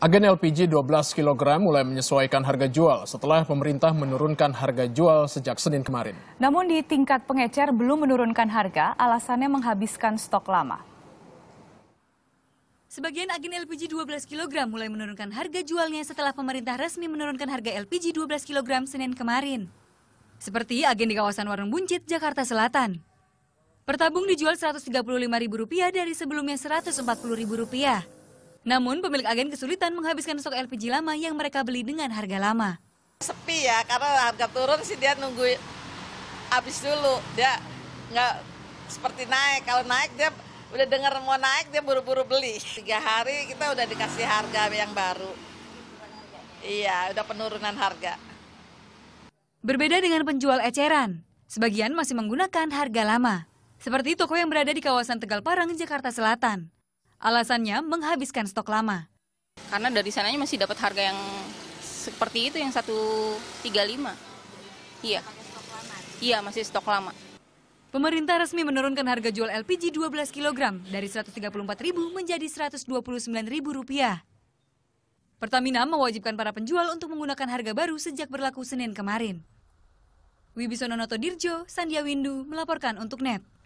Agen LPG 12 kg mulai menyesuaikan harga jual setelah pemerintah menurunkan harga jual sejak Senin kemarin. Namun di tingkat pengecer belum menurunkan harga, alasannya menghabiskan stok lama. Sebagian agen LPG 12 kg mulai menurunkan harga jualnya setelah pemerintah resmi menurunkan harga LPG 12 kg Senin kemarin. Seperti agen di kawasan Warung Buncit, Jakarta Selatan. Pertabung dijual Rp135.000 dari sebelumnya Rp140.000. Namun pemilik agen kesulitan menghabiskan stok LPG lama yang mereka beli dengan harga lama. Sepi ya karena harga turun sih dia nunggu habis dulu. Dia nggak seperti naik. Kalau naik dia udah dengar mau naik dia buru-buru beli. Tiga hari kita udah dikasih harga yang baru. Iya, udah penurunan harga. Berbeda dengan penjual eceran, sebagian masih menggunakan harga lama. Seperti toko yang berada di kawasan Tegal Parang, Jakarta Selatan. Alasannya menghabiskan stok lama. Karena dari sananya masih dapat harga yang seperti itu yang 135. Iya. Iya, masih stok lama. Pemerintah resmi menurunkan harga jual LPG 12 kg dari Rp134.000 menjadi Rp129.000. Pertamina mewajibkan para penjual untuk menggunakan harga baru sejak berlaku Senin kemarin. Wibisono Noto Dirjo, Sandia Windu melaporkan untuk NET.